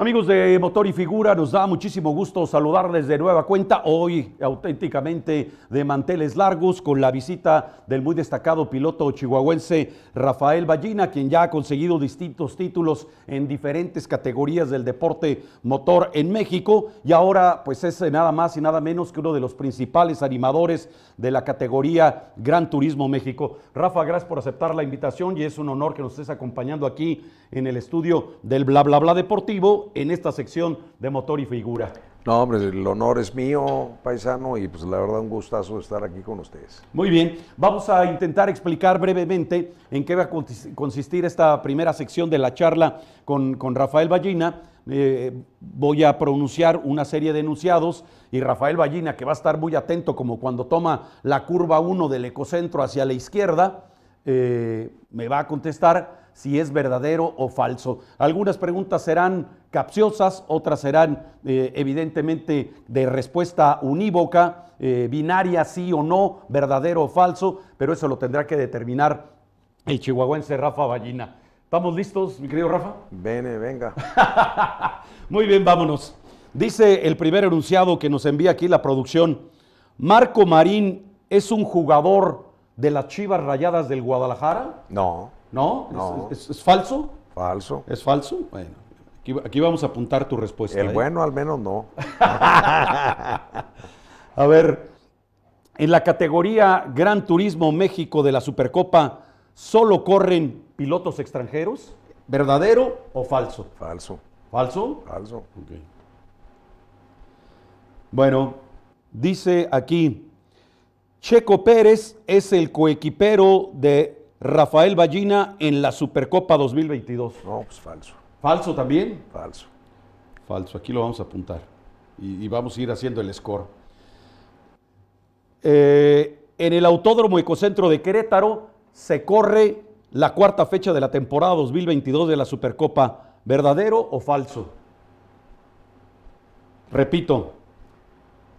Amigos de Motor y Figura, nos da muchísimo gusto saludarles de nueva cuenta hoy auténticamente de manteles largos con la visita del muy destacado piloto chihuahuense Rafael Ballina, quien ya ha conseguido distintos títulos en diferentes categorías del deporte motor en México y ahora pues es nada más y nada menos que uno de los principales animadores de la categoría Gran Turismo México. Rafa, gracias por aceptar la invitación y es un honor que nos estés acompañando aquí en el estudio del Bla Bla Bla Deportivo en esta sección de motor y figura. No, hombre, el honor es mío, paisano, y pues la verdad un gustazo estar aquí con ustedes. Muy bien, vamos a intentar explicar brevemente en qué va a consistir esta primera sección de la charla con, Rafael Ballina. Eh, voy a pronunciar una serie de enunciados y Rafael Ballina, que va a estar muy atento como cuando toma la curva 1 del ecocentro hacia la izquierda, eh, me va a contestar si es verdadero o falso. Algunas preguntas serán capciosas, otras serán eh, evidentemente de respuesta unívoca, eh, binaria, sí o no, verdadero o falso, pero eso lo tendrá que determinar el chihuahuense Rafa Ballina. ¿Estamos listos, mi querido Rafa? Vene, venga. Muy bien, vámonos. Dice el primer enunciado que nos envía aquí la producción, Marco Marín es un jugador de las Chivas Rayadas del Guadalajara? No. ¿No? no. es falso? Falso. ¿Es falso? Bueno, aquí, vamos a apuntar tu respuesta. El ¿eh? bueno al menos no. a ver, en la categoría Gran Turismo México de la Supercopa, ¿solo corren pilotos extranjeros? ¿Verdadero o falso? Falso. ¿Falso? Falso. Bueno, dice aquí, Checo Pérez es el coequipero de Rafael Ballina en la Supercopa 2022. No, pues falso. ¿Falso también? Falso. Falso, aquí lo vamos a apuntar y, vamos a ir haciendo el score. Eh, en el Autódromo Ecocentro de Querétaro se corre la cuarta fecha de la temporada 2022 de la Supercopa. ¿Verdadero o falso? Repito,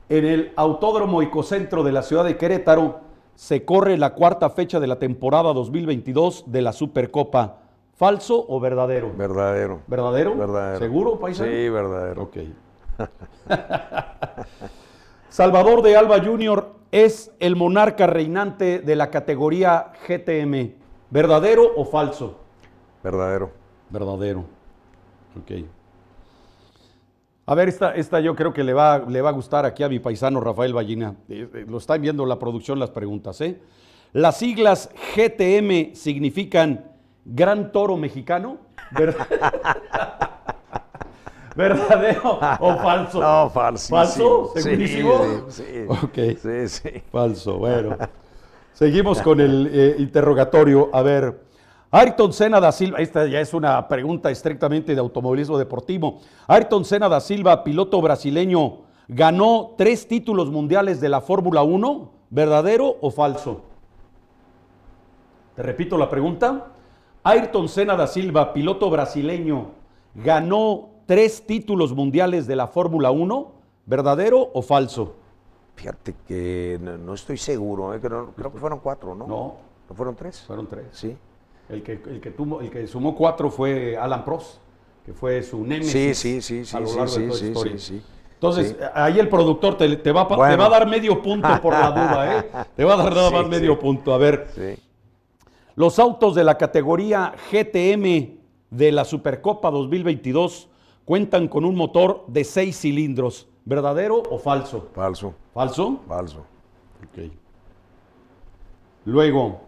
en el Autódromo Ecocentro de la ciudad de Querétaro se corre la cuarta fecha de la temporada 2022 de la Supercopa. ¿Falso o verdadero? Verdadero. ¿Verdadero? Verdadero. ¿Seguro, Paisa? Sí, verdadero. Ok. Salvador de Alba Jr. es el monarca reinante de la categoría GTM. ¿Verdadero o falso? Verdadero. Verdadero. Ok. A ver, esta, yo creo que le va, le va a gustar aquí a mi paisano Rafael Ballina. Eh, eh, lo están viendo la producción las preguntas, ¿eh? Las siglas GTM significan Gran Toro Mexicano, ¿verdad? ¿Verdadero o falso? No, falso. ¿Falso? ¿Segurísimo? Sí, sí. Ok. Sí, sí. Falso, bueno. Seguimos con el eh, interrogatorio. A ver, Ayrton Senna da Silva, esta ya es una pregunta estrictamente de automovilismo deportivo. Ayrton Senna da Silva, piloto brasileño, ganó tres títulos mundiales de la Fórmula 1, ¿verdadero o falso? Te repito la pregunta. Ayrton Senna da Silva, piloto brasileño, ganó tres títulos mundiales de la Fórmula 1, ¿verdadero o falso? Fíjate que no, estoy seguro, ¿eh? creo, creo, que fueron cuatro, ¿no? No. ¿No fueron tres? Fueron tres. Sí. El que, sumó cuatro fue Alan Prost, que fue su némesis sí, sí, sí, a lo largo de toda Entonces, ahí el productor te, va, te va a dar medio punto por la duda, ¿eh? Te va a dar nada más medio punto. A ver. Los autos de la categoría GTM de la Supercopa 2022 cuentan con un motor de seis cilindros. ¿Verdadero o falso? Falso. ¿Falso? Falso. Ok. Luego,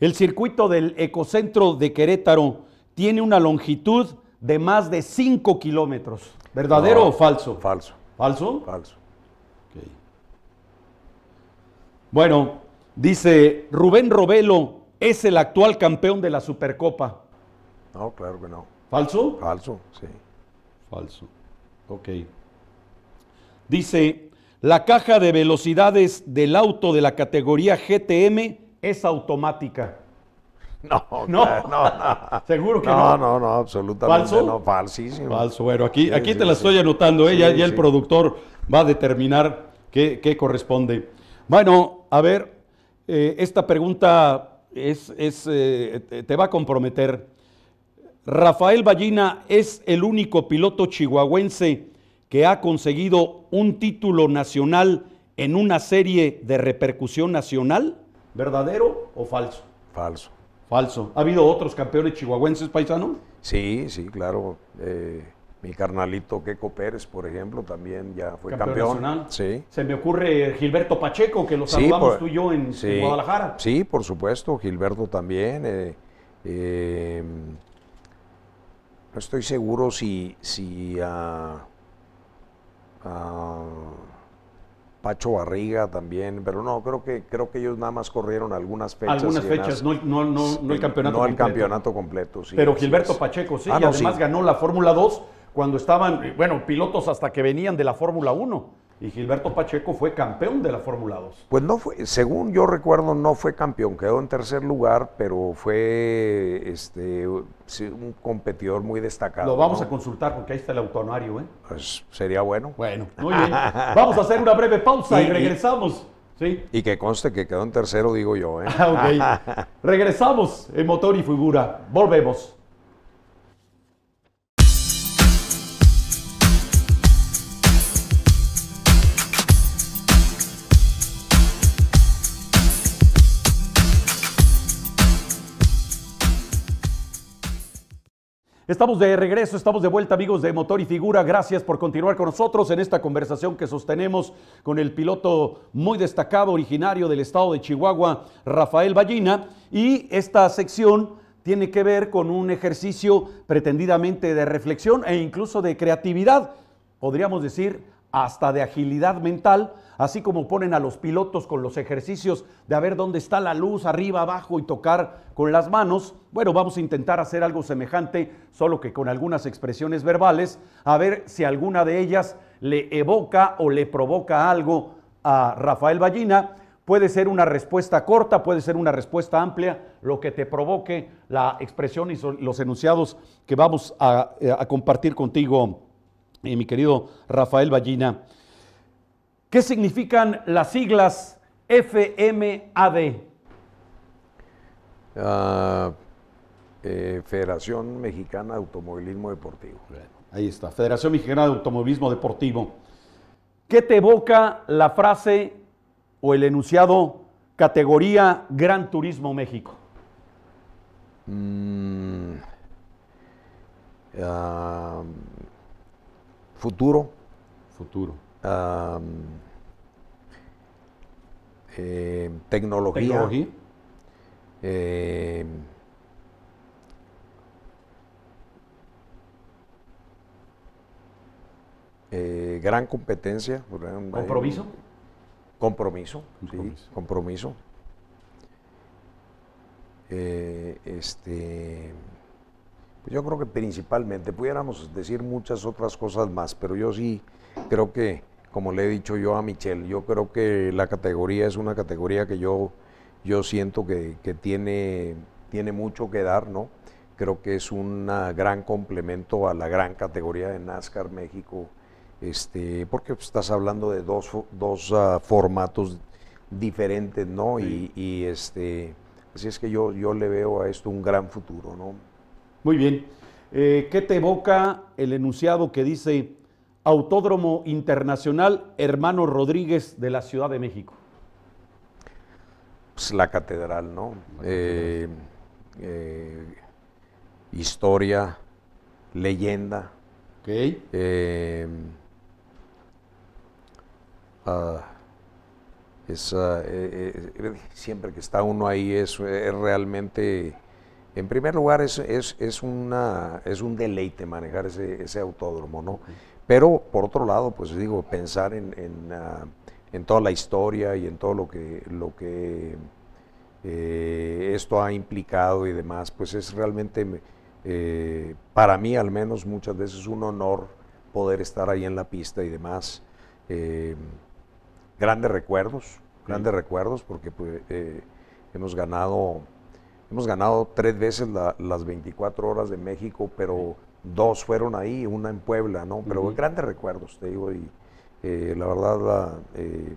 el circuito del ecocentro de Querétaro tiene una longitud de más de 5 kilómetros. ¿Verdadero o falso? Falso. ¿Falso? Falso. Ok. Bueno, dice Rubén Robelo es el actual campeón de la Supercopa. No, claro que no. ¿Falso? Falso, sí. Falso. Ok. Dice, la caja de velocidades del auto de la categoría GTM es automática. No, no, no, Seguro que no. No, no, no, absolutamente ¿Falso? no, falsísimo. Falso, bueno, aquí, aquí te la estoy anotando, ¿eh? ya, el productor va a determinar qué, corresponde. Bueno, a ver, eh, esta pregunta es, eh, te va a comprometer. Rafael Ballina es el único piloto chihuahuense que ha conseguido un título nacional en una serie de repercusión nacional. ¿Verdadero o falso? Falso. Falso. ¿Ha habido otros campeones chihuahuenses paisanos? Sí, sí, claro. Eh, mi carnalito Queco Pérez, por ejemplo, también ya fue campeón. campeón. Sí. Se me ocurre Gilberto Pacheco, que lo saludamos tú y yo en, Guadalajara. Sí, por supuesto, Gilberto también. Eh, eh, no estoy seguro si, si Pacho Barriga también, pero no, creo que creo que ellos nada más corrieron algunas fechas. Algunas fechas, no, el campeonato completo. No el campeonato completo, sí. Pero Gilberto Pacheco, sí, y ah, además ganó la Fórmula 2 cuando estaban, bueno, pilotos hasta que venían de la Fórmula 1 y Gilberto Pacheco fue campeón de la Fórmula 2. Pues no fue, según yo recuerdo, no fue campeón, quedó en tercer lugar, pero fue este, un competidor muy destacado. Lo vamos a consultar porque ahí está el autonario, ¿eh? Pues sería bueno. Bueno, muy bien. vamos a hacer una breve pausa y, regresamos. ¿Sí? Y que conste que quedó en tercero, digo yo, ¿eh? Ah, ok. regresamos en Motor y Figura. Volvemos. Estamos de regreso, estamos de vuelta amigos de Motor y Figura. Gracias por continuar con nosotros en esta conversación que sostenemos con el piloto muy destacado, originario del estado de Chihuahua, Rafael Ballina. Y esta sección tiene que ver con un ejercicio pretendidamente de reflexión e incluso de creatividad, podríamos decir hasta de agilidad mental, así como ponen a los pilotos con los ejercicios de a ver dónde está la luz, arriba, abajo y tocar con las manos, bueno, vamos a intentar hacer algo semejante, solo que con algunas expresiones verbales, a ver si alguna de ellas le evoca o le provoca algo a Rafael Ballina. Puede ser una respuesta corta, puede ser una respuesta amplia, lo que te provoque la expresión y los enunciados que vamos a, compartir contigo, eh, mi querido Rafael Ballina. ¿Qué significan las siglas FMAD? Ah, eh, Federación Mexicana de Automovilismo Deportivo. Ahí está, Federación Mexicana de Automovilismo Deportivo. ¿Qué te evoca la frase o el enunciado categoría Gran Turismo México? Mm, ah, futuro. Futuro Em, tecnología, em, eh, gran competencia. ¿Compromiso? Pues, compromiso, compromiso. Sí, compromiso. Eh, este pues, yo creo que principalmente pudiéramos decir muchas otras cosas más, pero yo sí Creo que, como le he dicho yo a Michelle, yo creo que la categoría es una categoría que yo, yo siento que, tiene, tiene mucho que dar, ¿no? Creo que es un gran complemento a la gran categoría de NASCAR México, este, porque estás hablando de dos, ah, formatos diferentes, ¿no? Y, este, así es que yo, yo le veo a esto un gran futuro, ¿no? Muy bien. Eh, ¿Qué te evoca el enunciado que dice Autódromo Internacional Hermano Rodríguez de la Ciudad de México? Pues la catedral, ¿no? Eh, eh, historia, leyenda. Ok. Eh, ah, ah, siempre que está uno ahí es, es realmente... En primer lugar, es, una, es un deleite manejar ese, ese autódromo, ¿no? Pero por otro lado, pues digo, pensar ah, en, toda la historia y en todo lo que, lo que eh, esto ha implicado y demás, pues es realmente, eh, para mí al menos muchas veces, un honor poder estar ahí en la pista y demás. Eh, grandes recuerdos, grandes recuerdos, porque pues, hemos ganado... Hemos ganado tres veces las 24 horas de México, pero dos fueron ahí, una en Puebla, ¿no? Pero grandes recuerdos, te digo, y eh, la verdad, eh,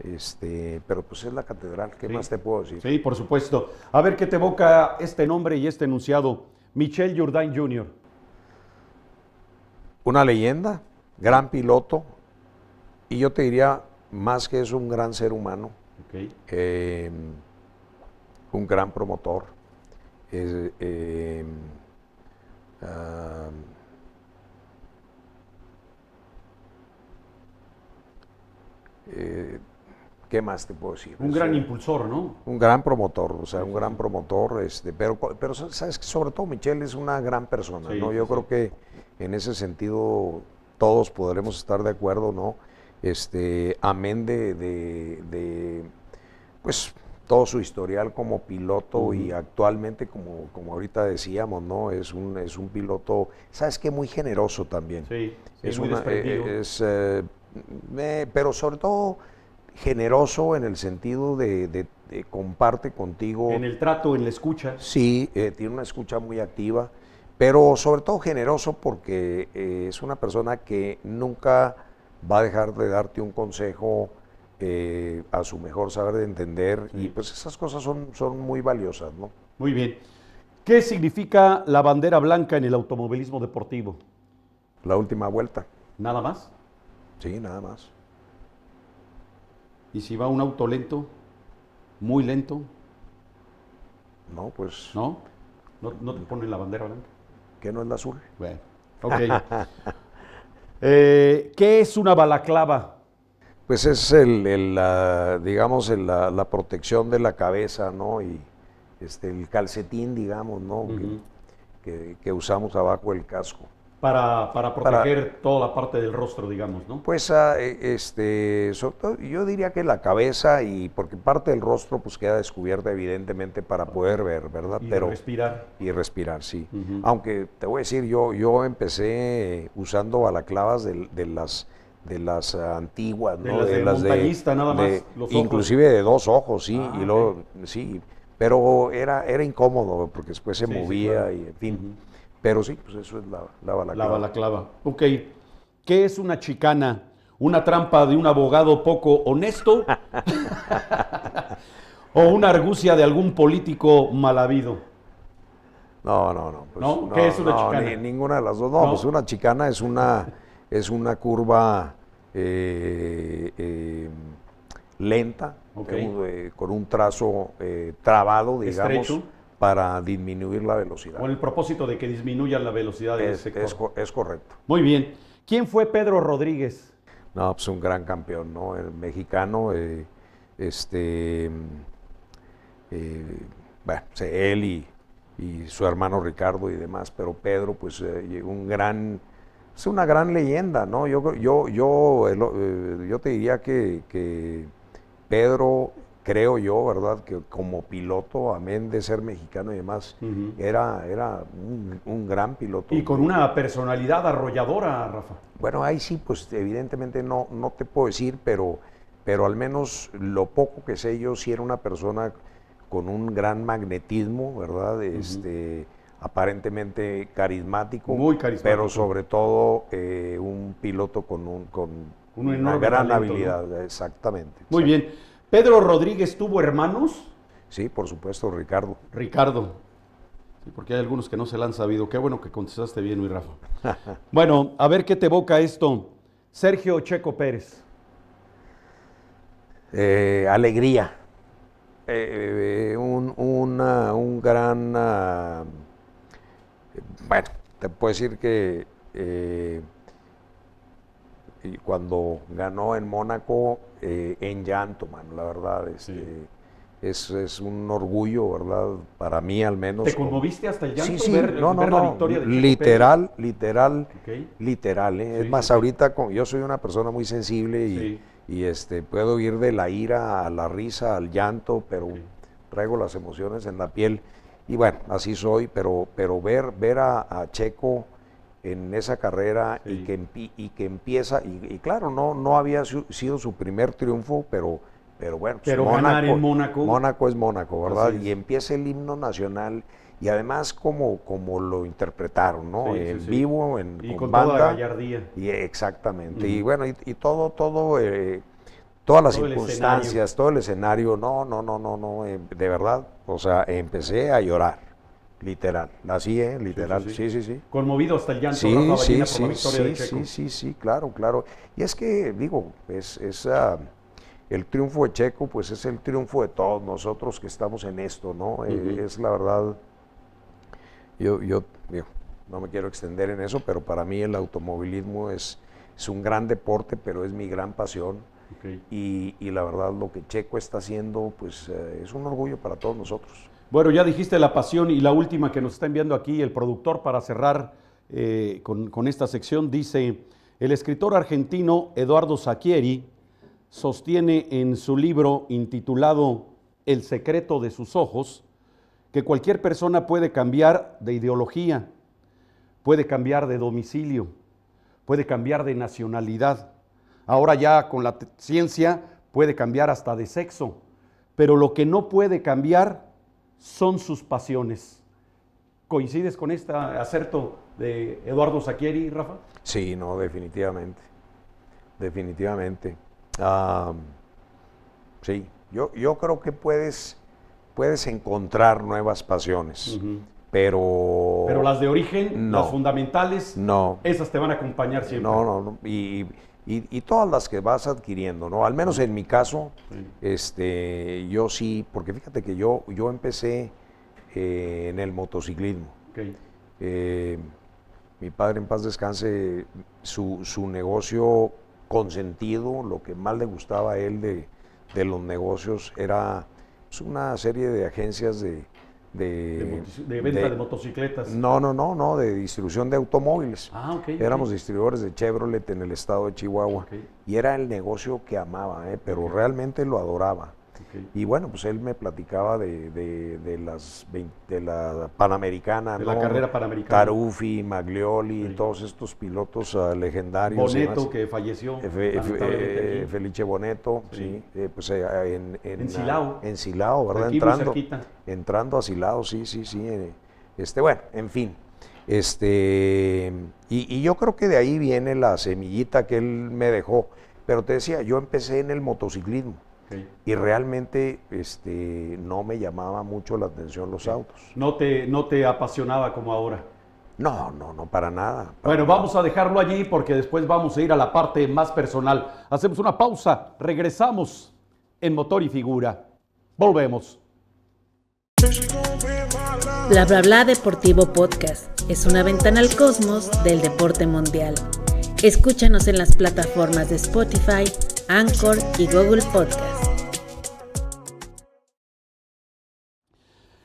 este, pero pues es la catedral, ¿qué más te puedo decir? Sí, por supuesto. A ver qué te evoca este nombre y este enunciado, Michel Jourdain Jr. Una leyenda, gran piloto, y yo te diría, más que es un gran ser humano, em, un gran promotor. Es, em, eh, ¿Qué más te puedo decir? Un gran este, impulsor, ¿no? Un gran promotor, o sea, un gran promotor, este, pero, pero sabes que sobre todo Michelle es una gran persona, ¿no? Yo creo que en ese sentido todos podremos estar de acuerdo, ¿no? Este, amén de, de pues todo su historial como piloto y actualmente, como, como ahorita decíamos, ¿no? Es un, es un piloto, ¿sabes qué? Muy generoso también. Sí, es, muy una, eh, eh, eh, pero sobre todo generoso en el sentido de, comparte contigo. En el trato, en la escucha. Sí, tiene una escucha muy activa, pero sobre todo generoso porque es una persona que nunca va a dejar de darte un consejo eh, a su mejor saber de entender y pues esas cosas son, son muy valiosas, ¿no? Muy bien. ¿Qué significa la bandera blanca en el automovilismo deportivo? La última vuelta. ¿Nada más? Sí, nada más. ¿Y si va un auto lento? ¿Muy lento? No, pues... ¿No? ¿No, te ponen la bandera blanca? Que no es la azul. Bueno, ok. Eh, ¿Qué es una balaclava? pues es el, la, digamos, la, protección de la cabeza, ¿no? Y este, el calcetín, digamos, ¿no? que, usamos abajo el casco. Para, proteger toda la parte del rostro, digamos, ¿no? Pues, ah, e, este, yo diría que la cabeza y porque parte del rostro pues queda descubierta evidentemente para poder ver, ¿verdad? Y respirar. Y respirar, sí. Aunque te voy a decir, yo, yo empecé usando balaclavas de, de las de las eh, antiguas, ¿no? de Las de, de nada más. Inclusive de dos ojos, sí, ah, y luego, sí, pero era, era incómodo porque después se movía y en fin. Pero sí, pues eso es la, la balaclava. La clava. Ok. ¿Qué es una chicana? ¿Una trampa de un abogado poco honesto? ¿O una argucia de algún político mal No, no, pues no. ¿Qué es una chicana? ninguna de las dos. No, pues una chicana es una es una curva eh, eh, lenta, con un trazo eh, trabado, digamos, para disminuir la velocidad. Con el propósito de que disminuya la velocidad del ese sector. Es, correcto. Muy bien. ¿Quién fue Pedro Rodríguez? No, pues un gran campeón, ¿no? El mexicano, este, mm, bueno, él y, y, su hermano Ricardo y demás, pero Pedro, pues un gran es una gran leyenda, ¿no? Yo, yo, yo, eh, yo te diría que, Pedro, creo yo, ¿verdad? Que como piloto, amén de ser mexicano y demás, era, era un, gran piloto. Y con una personalidad arrolladora, Rafa. Bueno, ahí sí, pues evidentemente no, no te puedo decir, pero, pero al menos lo poco que sé yo, sí era una persona con un gran magnetismo, ¿verdad? aparentemente carismático, pero sobre todo eh, un piloto con, una gran habilidad, exactamente. Muy bien. ¿Pedro Rodríguez tuvo hermanos? Sí, por supuesto, Ricardo. Ricardo. Sí, porque hay algunos que no se la han sabido. Qué bueno que contestaste bien, muy Rafa. bueno, a ver qué te evoca esto. Sergio Checo Pérez. Eh, alegría. Eh, eh puedo decir que eh, cuando ganó en Mónaco, eh, en llanto, mano, la verdad. Este, Es, un orgullo, ¿verdad? Para mí al menos. ¿Te conmoviste hasta el llanto? Sí, sí, literal, literal, literal. ¿eh? es más, ahorita con, yo soy una persona muy sensible y, y, este, puedo ir de la ira a la risa, al llanto, pero traigo las emociones en la piel. Y bueno, así soy, pero, pero ver, ver a, Checo en esa carrera y, que, y que empieza, y, claro, no, no había sido su primer triunfo, pero, pero bueno, pero ganar en Mónaco. Mónaco es Mónaco, ¿verdad? Y empieza el himno nacional y además como, como lo interpretaron, ¿no? en vivo, en y con, banda, gallardía. Y exactamente. Y bueno, y, todo, todo, eh, todas las circunstancias, todo el escenario, no, no, no, no, no, eh, de verdad o sea, empecé a llorar, literal. Así, ¿eh? Literal. Sí, sí, sí. Conmovido hasta el llanto. Sí, sí, sí, sí, sí, claro, claro. Y es que, digo, es, es ah, el triunfo de Checo, pues es el triunfo de todos nosotros que estamos en esto, ¿no? Eh, es, la verdad, yo, yo, no me quiero extender en eso, pero para mí el automovilismo es, es un gran deporte, pero es mi gran pasión y, la verdad lo que Checo está haciendo pues eh, es un orgullo para todos nosotros. Bueno, ya dijiste la pasión y la última que nos está enviando aquí el productor para cerrar eh, con, esta sección dice, el escritor argentino Eduardo Saquieri sostiene en su libro intitulado El secreto de sus ojos que cualquier persona puede cambiar de ideología, puede cambiar de domicilio, puede cambiar de nacionalidad Ahora ya con la ciencia puede cambiar hasta de sexo, pero lo que no puede cambiar son sus pasiones. ¿Coincides con este acerto de Eduardo Zacchieri, Rafa? Sí, no, definitivamente. Definitivamente. sí, yo, yo, creo que puedes, puedes encontrar nuevas pasiones, pero... Pero las de origen, las fundamentales, no, esas te van a acompañar siempre. No, no, no. Y, y, todas las que vas adquiriendo, ¿no? Al menos en mi caso, este, yo sí, porque fíjate que yo, yo empecé eh, en el motociclismo. Eh, mi padre en paz descanse, su, su, negocio consentido, lo que más le gustaba a él de, los negocios era pues, una serie de agencias de, de, venta de, motocicletas. No, no, no, no, de distribución de automóviles. Ah, Éramos distribuidores de Chevrolet en el estado de Chihuahua. Y era el negocio que amaba, ¿eh? pero realmente lo adoraba. Y bueno, pues él me platicaba de, las de la Panamericana, de la carrera Panamericana. Tarufi, Maglioli, todos estos pilotos ah, legendarios. Boneto, que falleció. Eh, eh, Felice Boneto, sí. Eh, pues, ah, en, en, en, Silao. ¿verdad? entrando, entrando a Silao, sí, sí, sí. Este, bueno, en fin. Este, y, yo creo que de ahí viene la semillita que él me dejó. Pero te decía, yo empecé en el motociclismo. Y realmente este, no me llamaba mucho la atención los autos. ¿No te, ¿No te apasionaba como ahora? No, no, no, para nada. bueno, vamos a dejarlo allí porque después vamos a ir a la parte más personal. Hacemos una pausa, regresamos en Motor y Figura. Volvemos. La bla Deportivo Podcast es una ventana al cosmos del deporte mundial. Escúchanos en las plataformas de Spotify, Anchor y Google Podcast.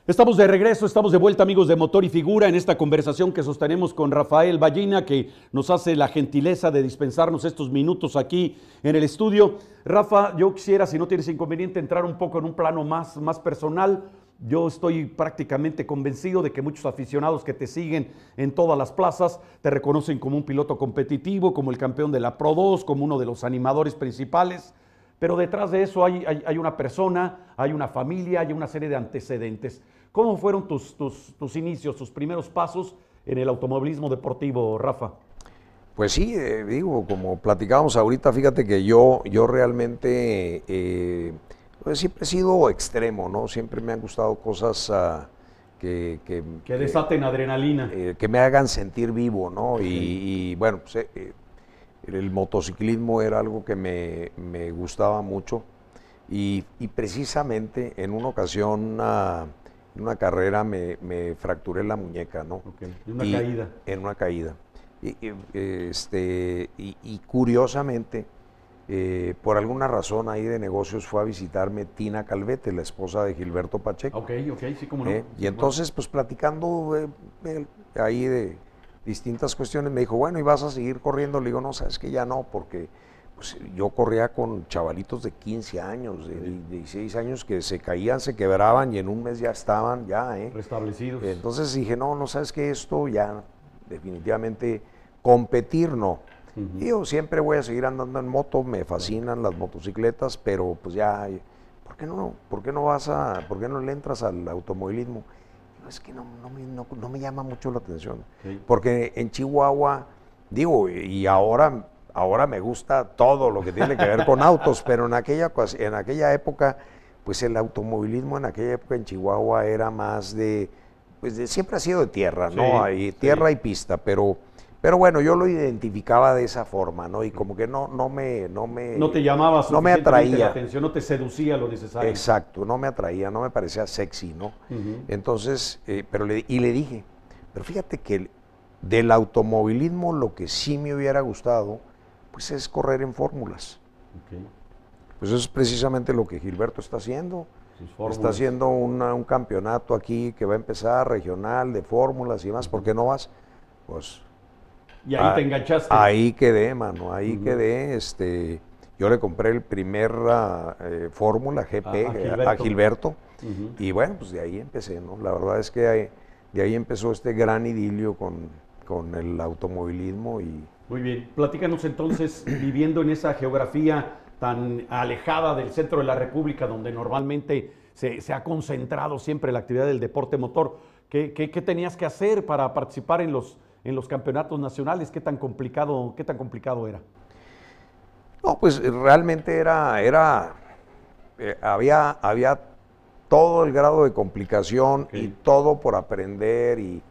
Estamos de regreso, estamos de vuelta amigos de Motor y Figura en esta conversación que sostenemos con Rafael Ballina que nos hace la gentileza de dispensarnos estos minutos aquí en el estudio. Rafa, yo quisiera, si no tienes inconveniente, entrar un poco en un plano más, más personal. Yo estoy prácticamente convencido de que muchos aficionados que te siguen en todas las plazas te reconocen como un piloto competitivo, como el campeón de la Pro 2, como uno de los animadores principales. Pero detrás de eso hay, una persona, hay una familia, hay una serie de antecedentes. ¿Cómo fueron tus, inicios, tus primeros pasos en el automovilismo deportivo, Rafa? Pues sí, eh, digo, como platicábamos ahorita, fíjate que yo, yo realmente... Eh, pues, siempre he sido extremo, ¿no? Siempre me han gustado cosas ah, que, que, desaten adrenalina. Eh, que me hagan sentir vivo, ¿no? Y, bueno, pues, eh, eh, el motociclismo era algo que me, gustaba mucho. Y, precisamente en una ocasión, ah, en una carrera, me, me, fracturé la muñeca, ¿no? En una caída. En una caída. este, y curiosamente eh, por alguna razón ahí de negocios fue a visitarme Tina Calvete, la esposa de Gilberto Pacheco. Ok, ok, sí, como no. Eh, y entonces, pues platicando eh, ahí de distintas cuestiones, me dijo, bueno, ¿y vas a seguir corriendo? Le digo, no, sabes que ya no, porque pues, yo corría con chavalitos de 15 años, de, 16 años, que se caían, se quebraban y en un mes ya estaban, ya, ¿eh? Restablecidos. Entonces dije, no, no, sabes que esto ya definitivamente competir no yo siempre voy a seguir andando en moto, me fascinan las motocicletas, pero pues ya, ¿por qué no, por qué no vas a, por qué no le entras al automovilismo? No, es que no, me, llama mucho la atención, porque en Chihuahua, digo, y ahora, ahora me gusta todo lo que tiene que ver con autos, pero en aquella, en aquella época, pues el automovilismo en aquella época en Chihuahua era más de, pues siempre ha sido de tierra, ¿no? Hay tierra y pista, pero pero bueno, yo lo identificaba de esa forma, ¿no? Y como que no, no me, no me. No te llamaba no me atraía. la atención, no te seducía lo necesario. Exacto, no me atraía, no me parecía sexy, ¿no? Entonces, eh, pero y le dije, pero fíjate que del automovilismo lo que sí me hubiera gustado, pues es correr en fórmulas. Pues eso es precisamente lo que Gilberto está haciendo. Está haciendo un campeonato aquí que va a empezar regional de fórmulas y más. ¿Por qué no vas? Pues y ahí te ah, enganchaste. Ahí quedé, mano, ahí quedé. Este, yo le compré el primer ah, eh, Fórmula GP ah, eh, a Gilberto. Y bueno, pues de ahí empecé, ¿no? La verdad es que de ahí empezó este gran idilio con, con el automovilismo y... Muy bien, platícanos entonces, viviendo en esa geografía tan alejada del centro de la República, donde normalmente se, ha concentrado siempre la actividad del deporte motor, qué tenías que hacer para participar en los en los campeonatos nacionales? ¿Qué tan complicado, qué tan complicado era? No, pues eh, realmente era, era eh, había, había todo el grado de complicación y todo por aprender y,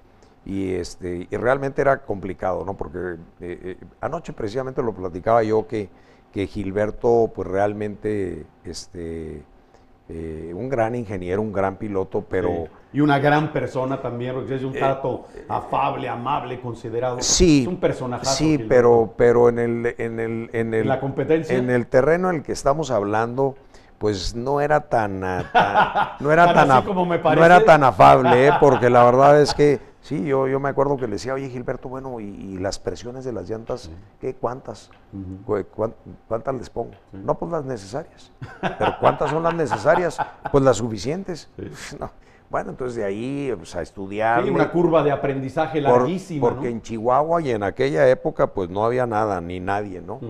este, realmente era complicado, ¿no? Porque eh, anoche precisamente lo platicaba yo que, que Gilberto, pues realmente, este, un gran ingeniero, un gran piloto, pero y una gran persona también, porque es un eh, trato eh, afable, amable, considerado. Sí, es un personaje. Sí, pero, pero en, el, en, el, en el, la competencia. En el terreno en el que estamos hablando, pues no era tan, no ah, era tan, no era tan afable, ¿eh? porque la verdad es que sí, yo, yo me acuerdo que le decía, oye Gilberto, bueno, y, las presiones de las llantas, ¿qué cuántas? ¿Cuántas les pongo? No, pues las necesarias. Pero ¿cuántas son las necesarias? Pues las suficientes. Sí. No. Bueno, entonces de ahí pues, a estudiar. Sí, una curva de aprendizaje larguísima. porque en Chihuahua y en aquella época pues no había nada ni nadie, ¿no?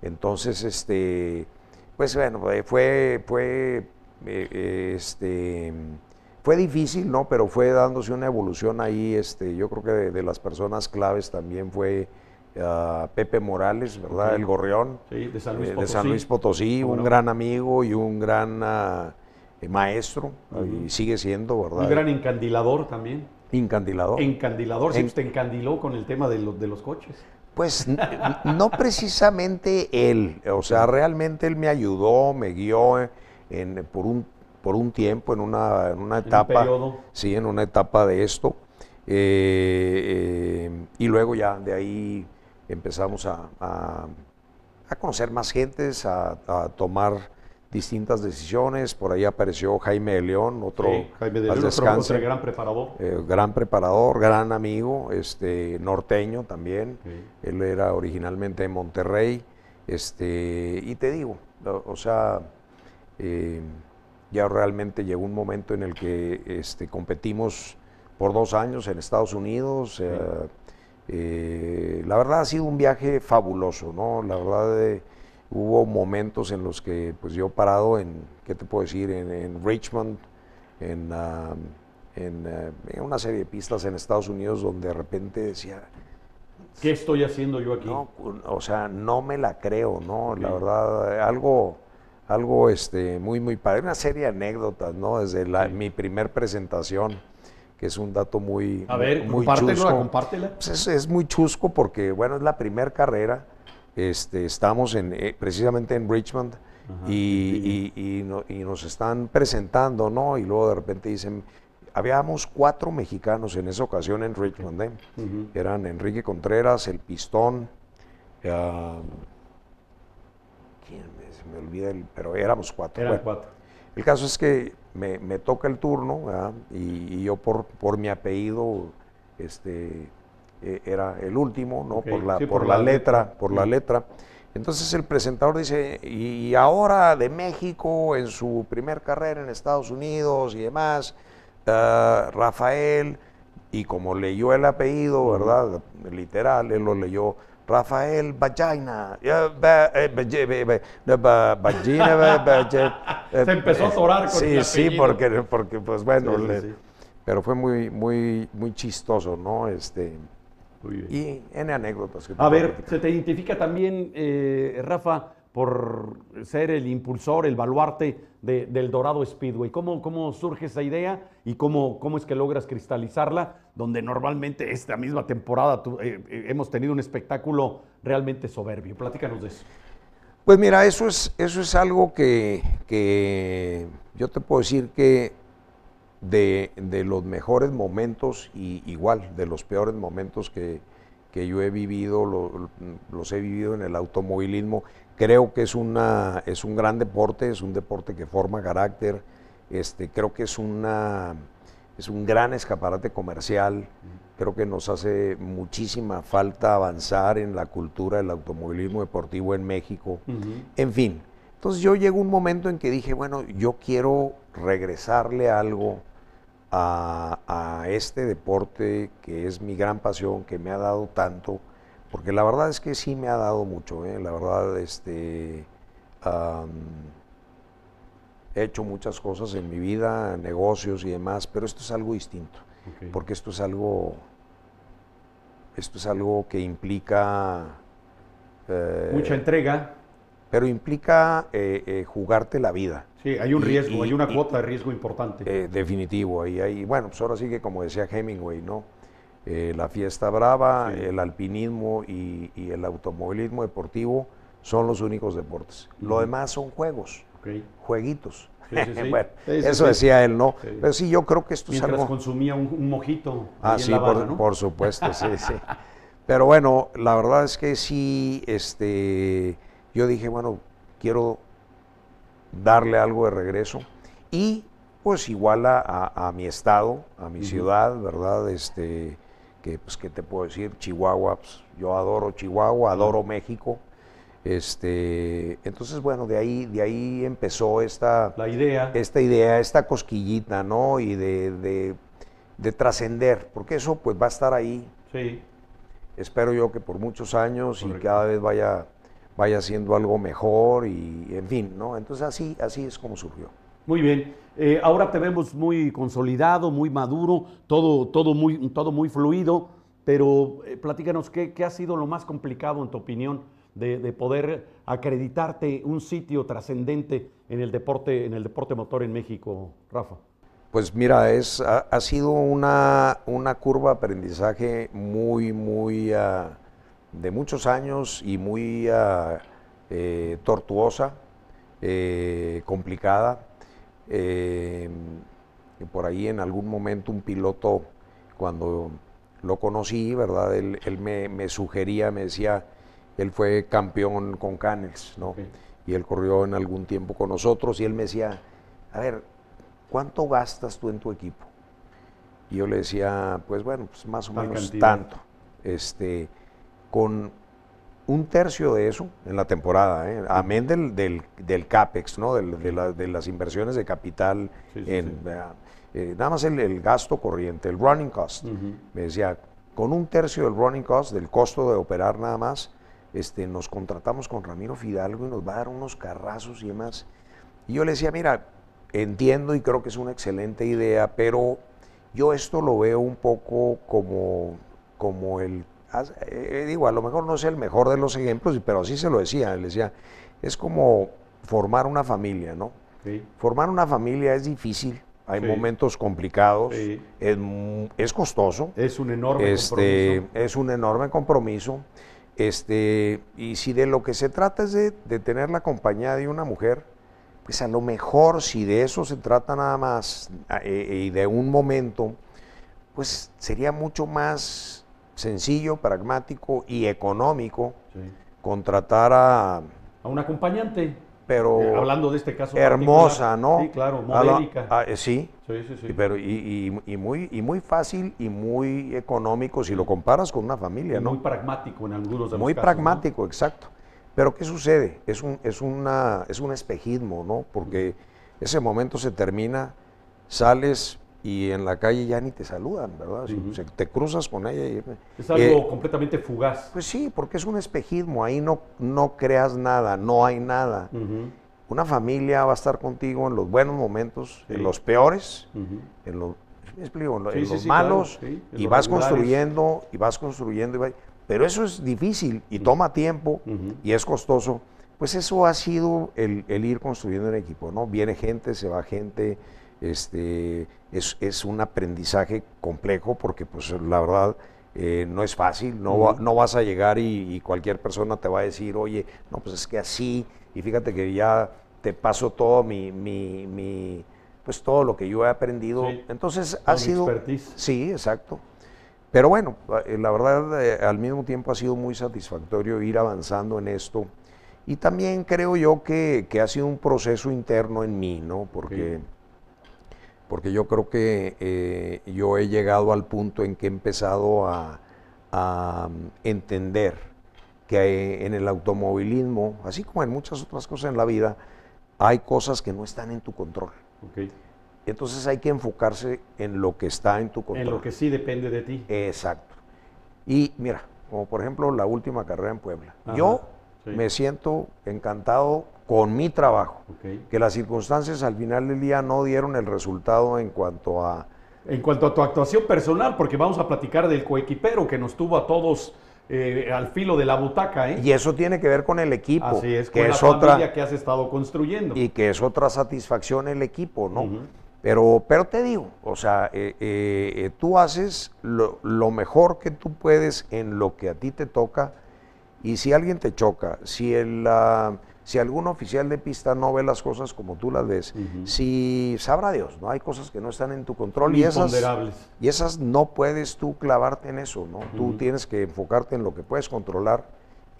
Entonces, este, pues bueno, pues, fue, fue, eh, este, fue difícil, ¿no? Pero fue dándose una evolución ahí, este, yo creo que de, las personas claves también fue ah, Pepe Morales, ¿verdad? El Gorrión. Sí, de San Luis eh, Potosí. de San Luis Potosí, un gran amigo y un gran ah, eh, maestro y sigue siendo, ¿verdad? Un gran encandilador también. Encandilador. Encandilador, si usted pues, encandiló con el tema de, los, de los coches. Pues no precisamente él, o sea, realmente él me ayudó, me guió eh, por, un, por un tiempo, en una, en una etapa. sí, en una etapa de esto. Eh, y luego ya de ahí empezamos a, a, conocer más gentes, a, a tomar distintas decisiones. Por ahí apareció Jaime de León, otro, gran preparador. Eh, gran preparador, gran amigo, este, norteño también. Él era originalmente de Monterrey. Este, y te digo, o sea, eh, ya realmente llegó un momento en el que este, competimos por dos años en Estados Unidos. Eh, la verdad ha sido un viaje fabuloso, ¿no? La verdad... De, hubo momentos en los que pues yo parado en, ¿qué te puedo decir? En, Richmond, en, eh, en, una serie de pistas en Estados Unidos donde de repente decía... ¿Qué estoy haciendo yo aquí? No, o sea, no me la creo, ¿no? La verdad, algo, algo este, muy, muy padre. Una serie de anécdotas, ¿no? Desde mi primer presentación que es un dato muy, A ver, muy compártela, Compártela. Pues, es, es, muy chusco porque, bueno, es la primera carrera este, estamos en, eh, precisamente en Richmond y, nos están presentando, ¿no? Y luego de repente dicen, habíamos cuatro mexicanos en esa ocasión en Richmond, ¿eh? eran Enrique Contreras, El Pistón, ah, ¿quién me, se me olvida, pero éramos cuatro. Eran cuatro. El caso es que me, toca el turno y, yo por, por mi apellido, este eh, era el último, ¿no? Por, la, por, la, letra, por la letra. Entonces el presentador dice, y ahora de México, en su primer carrera en Estados Unidos y demás, ah, Rafael, y como leyó el apellido, ¿verdad? Literal, él lo leyó. Rafael Vagina. Eh, eh, Se empezó a con Sí, sí, porque, porque pues bueno, pero fue muy, muy, muy chistoso, ¿no? Este, y en anécdotas. Que a ver, se te identifica también, eh, Rafa, por ser el impulsor, el baluarte del Dorado Speedway. ¿Cómo, ¿Cómo surge esa idea y cómo, cómo es que logras cristalizarla? Donde normalmente esta misma temporada eh, eh, hemos tenido un espectáculo realmente soberbio. Platícanos de eso. Pues mira, eso es, eso es algo que, que yo te puedo decir que de, los mejores momentos y igual de los peores momentos que, yo he vivido, los he vivido en el automovilismo. Creo que es, una, es un gran deporte, es un deporte que forma carácter, este, creo que es, una, es un gran escaparate comercial, creo que nos hace muchísima falta avanzar en la cultura del automovilismo deportivo en México, en fin. Entonces yo llego a un momento en que dije, bueno, yo quiero regresarle algo a, este deporte que es mi gran pasión, que me ha dado tanto, porque la verdad es que sí me ha dado mucho, ¿eh? la verdad este, he hecho muchas cosas en mi vida, negocios y demás, pero esto es algo distinto, porque esto es algo, esto es algo que implica... Eh, Mucha entrega pero implica eh, eh, jugarte la vida. Sí, hay un riesgo, hay una cuota de riesgo importante. Eh, definitivo, ahí hay, bueno, pues ahora sí que como decía Hemingway, ¿no? la fiesta brava, el alpinismo y, el automovilismo deportivo son los únicos deportes. Lo demás son juegos, jueguitos. bueno, eso decía él, ¿no? Pero sí, yo creo que esto es algo... consumía un, mojito. Ah, sí, por, por supuesto, sí, sí. Pero bueno, la verdad es que sí, este yo dije, bueno, quiero darle algo de regreso y pues igual a, mi estado, a mi ciudad, ¿verdad? Este, que pues, ¿qué te puedo decir? Chihuahua, pues, yo adoro Chihuahua, adoro México. Este, entonces, bueno, de ahí, de ahí empezó esta, idea. esta idea, esta cosquillita, ¿no? Y de, trascender, porque eso pues va a estar ahí. Sí. Espero yo que por muchos años y cada vez vaya vaya haciendo algo mejor y en fin, ¿no? Entonces así, así es como surgió. Muy bien. Eh, ahora te vemos muy consolidado, muy maduro, todo, todo, muy, todo muy fluido, pero eh, platícanos ¿qué, ha sido lo más complicado en tu opinión de, poder acreditarte un sitio trascendente en el deporte, en el deporte motor en México, Rafa. Pues mira, es, ha, sido una, una curva de aprendizaje muy, muy ah, de muchos años y muy ah, eh, tortuosa, eh, complicada. Eh, por ahí en algún momento un piloto, cuando lo conocí, ¿verdad? Él, me, sugería, me decía, él fue campeón con Canels, ¿no? Y él corrió en algún tiempo con nosotros y él me decía, a ver, ¿cuánto gastas tú en tu equipo? Y yo le decía, pues bueno, pues más o menos tanto. Este, con un tercio de eso en la temporada, ¿eh? amén del, del, CAPEX, ¿no? de, las inversiones de capital, en, eh, eh, nada más el, gasto corriente, el running cost. Me decía, con un tercio del running cost, del costo de operar nada más, este, nos contratamos con Ramiro Fidalgo y nos va a dar unos carrazos y demás. Y yo le decía, mira, entiendo y creo que es una excelente idea, pero yo esto lo veo un poco como, como el eh, eh, digo, a lo mejor no es el mejor de los ejemplos, pero así se lo decía, le decía, es como formar una familia, ¿no? Formar una familia es difícil, hay momentos complicados, es, costoso. Es un enorme este, compromiso. Es un enorme compromiso. Este, y si de lo que se trata es de, tener la compañía de una mujer, pues a lo mejor si de eso se trata nada más eh, y de un momento, pues sería mucho más sencillo, pragmático y económico contratar a... A un acompañante. Pero... Eh, hablando de este caso. Hermosa, ¿no? Sí, claro, modélica. Eh, sí. Sí, sí, Pero y, muy, y muy fácil y muy económico si lo comparas con una familia, ¿no? Muy pragmático en algunos de Muy pragmático, exacto. Pero ¿qué sucede? Es un, es, una, es un espejismo, ¿no? Porque ese momento se termina, sales y en la calle ya ni te saludan, ¿verdad? te cruzas con ella y... Es algo eh, completamente fugaz. Pues sí, porque es un espejismo, ahí no, no creas nada, no hay nada. Una familia va a estar contigo en los buenos momentos, en los peores, en los, malos, y vas construyendo, y vas construyendo, y pero eso es difícil y toma tiempo y es costoso. Pues eso ha sido el, ir construyendo el equipo, ¿no? Viene gente, se va gente este, es, un aprendizaje complejo porque pues la verdad eh, no es fácil, no, no vas a llegar y, cualquier persona te va a decir, oye, no, pues es que así, y fíjate que ya te paso todo mi, mi, pues todo lo que yo he aprendido. Entonces ha sido... Sí, exacto. Pero bueno, eh, la verdad, eh, al mismo tiempo ha sido muy satisfactorio ir avanzando en esto. Y también creo yo que, ha sido un proceso interno en mí, ¿no? Porque porque yo creo que eh, yo he llegado al punto en que he empezado a, mm, entender que eh, en el automovilismo, así como en muchas otras cosas en la vida, hay cosas que no están en tu control. Entonces hay que enfocarse en lo que está en tu control. En lo que sí depende de ti. Exacto. Y mira, como por ejemplo la última carrera en Puebla. yo me siento encantado con mi trabajo. Que las circunstancias al final del día no dieron el resultado en cuanto a... En cuanto a tu actuación personal, porque vamos a platicar del coequipero que nos tuvo a todos eh, al filo de la butaca. ¿eh? Y eso tiene que ver con el equipo. Así es, que con es la otra, familia que has estado construyendo. Y que es otra satisfacción el equipo, ¿no? pero, te digo, o sea, eh, eh, tú haces lo, mejor que tú puedes en lo que a ti te toca. Y si alguien te choca, si el... la si algún oficial de pista no ve las cosas como tú las ves, si sabrá Dios, ¿no? Hay cosas que no están en tu control y esas, y esas no puedes tú clavarte en eso, ¿no? Tú tienes que enfocarte en lo que puedes controlar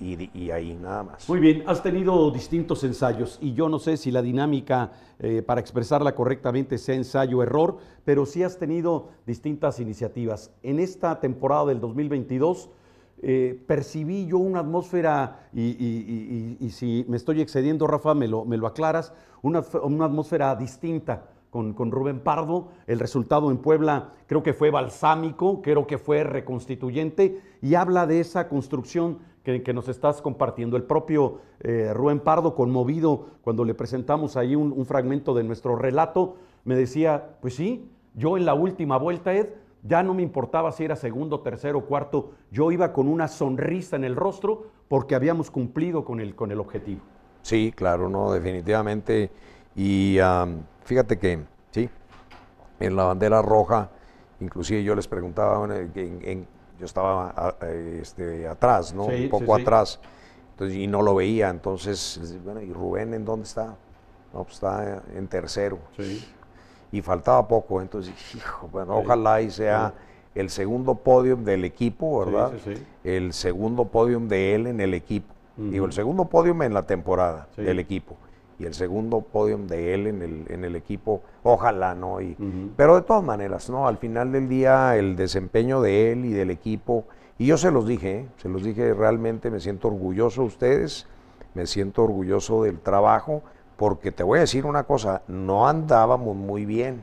y, ahí nada más. Muy bien, has tenido distintos ensayos y yo no sé si la dinámica eh, para expresarla correctamente sea ensayo-error, o pero sí has tenido distintas iniciativas. En esta temporada del 2022 eh, percibí yo una atmósfera, y, si me estoy excediendo, Rafa, me lo, me lo aclaras, una, una atmósfera distinta con, Rubén Pardo. El resultado en Puebla creo que fue balsámico, creo que fue reconstituyente y habla de esa construcción que, nos estás compartiendo. El propio eh, Rubén Pardo, conmovido cuando le presentamos ahí un, un, fragmento de nuestro relato, me decía, pues sí, yo en la última vuelta, Ed, ya no me importaba si era segundo, tercero, cuarto, yo iba con una sonrisa en el rostro porque habíamos cumplido con el, con el objetivo. Sí, claro, no, definitivamente. Y fíjate que, sí, en la bandera roja, inclusive yo les preguntaba, yo estaba este, atrás, ¿no? Un poco atrás, y no lo veía, entonces, bueno, ¿y Rubén en dónde está? No, pues está en tercero. Sí y faltaba poco. Entonces, bueno, ojalá y sea el segundo podium del equipo, ¿verdad? el segundo podium de él en el equipo. Digo, el segundo podium en la temporada del equipo. Y el segundo podium de él en el, en el equipo, ojalá, ¿no? Y, Pero de todas maneras, ¿no? Al final del día, el desempeño de él y del equipo, y yo se los dije, ¿eh? se los dije realmente, me siento orgulloso de ustedes, me siento orgulloso del trabajo, porque te voy a decir una cosa, no andábamos muy bien.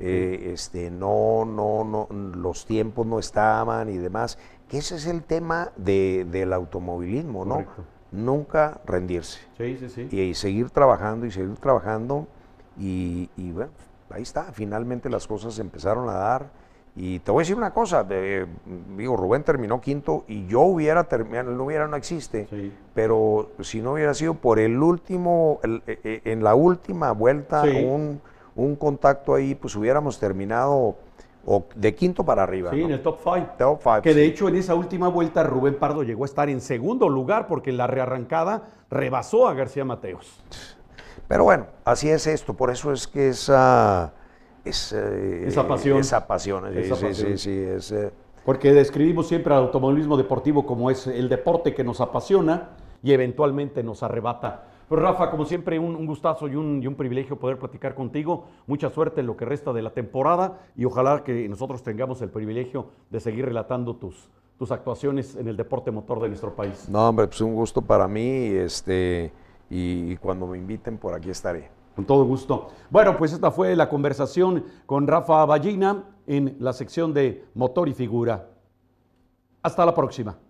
Eh, este, no, no, no, los tiempos no estaban y demás. Que ese es el tema de, del automovilismo, ¿no? Nunca rendirse. Y, seguir trabajando y seguir trabajando. Y, y bueno, ahí está, finalmente las cosas empezaron a dar. Y te voy a decir una cosa, digo, Rubén terminó quinto y yo hubiera terminado, no hubiera, no existe, pero si no hubiera sido por el último, eh, eh, en la última vuelta, un, contacto ahí, pues hubiéramos terminado de quinto para arriba. Sí, en el top five. que de hecho en esa última vuelta Rubén Pardo llegó a estar en segundo lugar porque en la rearrancada rebasó a García Mateos. Pero bueno, así es esto, por eso es que esa... Eh, esa pasión. Esa pasión, sí, sí, sí, es, eh. Porque describimos siempre al automovilismo deportivo como es el deporte que nos apasiona y eventualmente nos arrebata. Pero Rafa, como siempre, un, gustazo y un, y un, privilegio poder platicar contigo. Mucha suerte en lo que resta de la temporada y ojalá que nosotros tengamos el privilegio de seguir relatando tus, tus actuaciones en el deporte motor de nuestro país. No, hombre, pues un gusto para mí este, y cuando me inviten por aquí estaré. Con todo gusto. Bueno, pues esta fue la conversación con Rafa Ballina en la sección de Motor y Figura. Hasta la próxima.